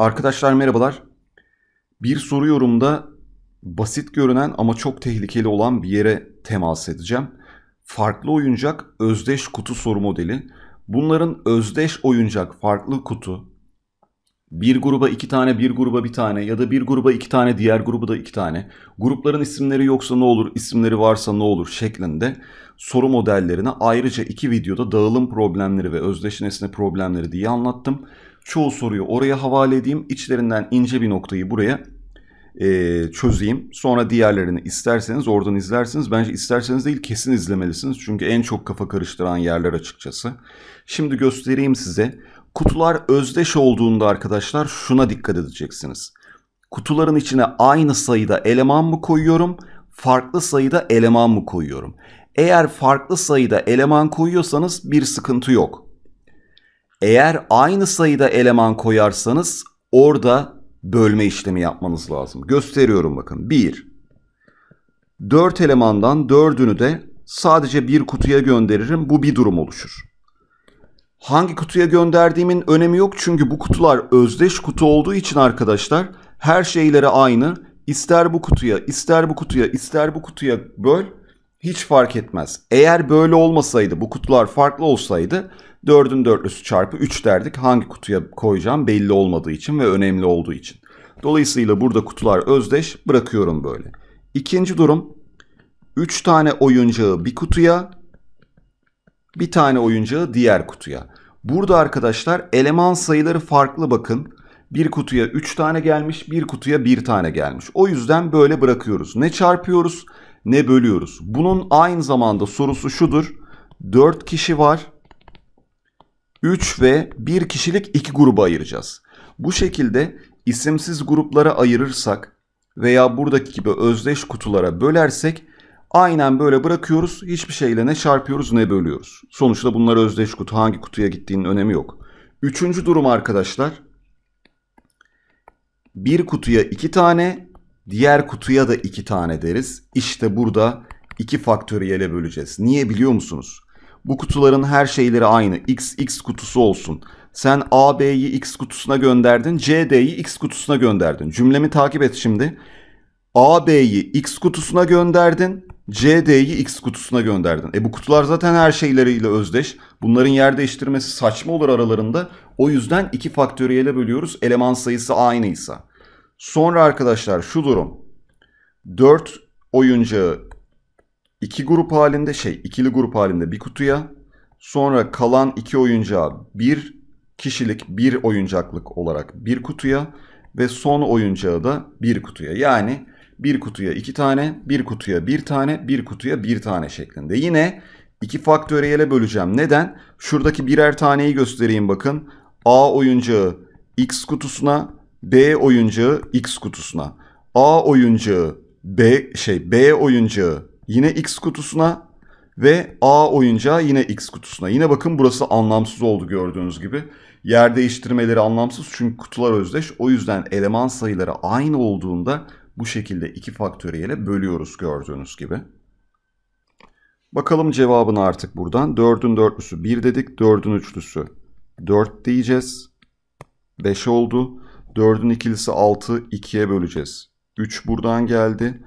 Arkadaşlar merhabalar. Bir soru yorumda basit görünen ama çok tehlikeli olan bir yere temas edeceğim. Farklı oyuncak özdeş kutu soru modeli. Bunların özdeş oyuncak farklı kutu bir gruba iki tane, bir gruba bir tane ya da bir gruba iki tane, diğer gruba da iki tane. Grupların isimleri yoksa ne olur, isimleri varsa ne olur şeklinde soru modellerine ayrıca iki videoda dağılım problemleri ve özdeş nesne problemleri diye anlattım. Çoğu soruyu oraya havale edeyim, içlerinden ince bir noktayı buraya e, çözeyim. Sonra diğerlerini isterseniz oradan izlersiniz. Bence isterseniz değil kesin izlemelisiniz. Çünkü en çok kafa karıştıran yerler açıkçası. Şimdi göstereyim size Kutular özdeş olduğunda arkadaşlar şuna dikkat edeceksiniz. Kutuların içine aynı sayıda eleman mı koyuyorum, farklı sayıda eleman mı koyuyorum? Eğer farklı sayıda eleman koyuyorsanız bir sıkıntı yok. Eğer aynı sayıda eleman koyarsanız orada bölme işlemi yapmanız lazım. Gösteriyorum bakın. 1. 4 elemandan 4'ünü de sadece bir kutuya gönderirim. Bu bir durum oluşur hangi kutuya gönderdiğimin önemi yok çünkü bu kutular özdeş kutu olduğu için arkadaşlar her şeyleri aynı. İster bu kutuya, ister bu kutuya, ister bu kutuya böl hiç fark etmez. Eğer böyle olmasaydı, bu kutular farklı olsaydı 4'ün dörtlüsü çarpı 3 derdik. Hangi kutuya koyacağım belli olmadığı için ve önemli olduğu için. Dolayısıyla burada kutular özdeş bırakıyorum böyle. İkinci durum 3 tane oyuncağı bir kutuya bir tane oyuncağı diğer kutuya. Burada arkadaşlar eleman sayıları farklı bakın. Bir kutuya 3 tane gelmiş, bir kutuya 1 tane gelmiş. O yüzden böyle bırakıyoruz. Ne çarpıyoruz ne bölüyoruz. Bunun aynı zamanda sorusu şudur. 4 kişi var. 3 ve 1 kişilik 2 gruba ayıracağız. Bu şekilde isimsiz gruplara ayırırsak veya buradaki gibi özdeş kutulara bölersek Aynen böyle bırakıyoruz. Hiçbir şeyle ne çarpıyoruz ne bölüyoruz. Sonuçta bunlar özdeş kutu. Hangi kutuya gittiğinin önemi yok. Üçüncü durum arkadaşlar. Bir kutuya iki tane, diğer kutuya da iki tane deriz. İşte burada iki faktöriyele böleceğiz. Niye biliyor musunuz? Bu kutuların her şeyleri aynı. X, X kutusu olsun. Sen A, B'yi X kutusuna gönderdin. C, D'yi X kutusuna gönderdin. Cümlemi takip et şimdi. A, B'yi X kutusuna gönderdin. CD'yi X kutusuna gönderdin. E bu kutular zaten her şeyleriyle özdeş. Bunların yer değiştirmesi saçma olur aralarında. O yüzden iki faktöriyele bölüyoruz eleman sayısı aynıysa. Sonra arkadaşlar şu durum. 4 oyuncağı iki grup halinde şey ikili grup halinde bir kutuya sonra kalan iki oyuncağı bir kişilik bir oyuncaklık olarak bir kutuya ve son oyuncağı da bir kutuya. Yani bir kutuya iki tane, bir kutuya bir tane, bir kutuya bir tane şeklinde. Yine iki faktöriyele böleceğim. Neden? Şuradaki birer taneyi göstereyim bakın. A oyuncağı X kutusuna, B oyuncağı X kutusuna. A oyuncağı B şey B oyuncağı yine X kutusuna ve A oyuncağı yine X kutusuna. Yine bakın burası anlamsız oldu gördüğünüz gibi. Yer değiştirmeleri anlamsız çünkü kutular özdeş. O yüzden eleman sayıları aynı olduğunda bu şekilde 2 faktöriyele bölüyoruz gördüğünüz gibi. Bakalım cevabını artık buradan. 4'ün dörtlüsü 1 dedik. 4'ün üçlüsü 4 diyeceğiz. 5 oldu. 4'ün ikilisi 6. 2'ye böleceğiz. 3 buradan geldi.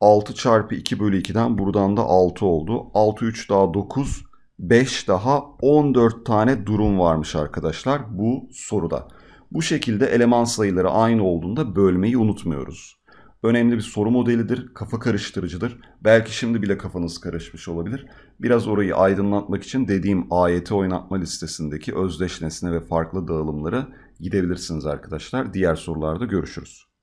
6 çarpı 2 bölü 2'den buradan da 6 oldu. 6 3 daha 9. 5 daha 14 tane durum varmış arkadaşlar bu soruda. Bu şekilde eleman sayıları aynı olduğunda bölmeyi unutmuyoruz önemli bir soru modelidir, kafa karıştırıcıdır. Belki şimdi bile kafanız karışmış olabilir. Biraz orayı aydınlatmak için dediğim AYT oynatma listesindeki özdeşnesine ve farklı dağılımlara gidebilirsiniz arkadaşlar. Diğer sorularda görüşürüz.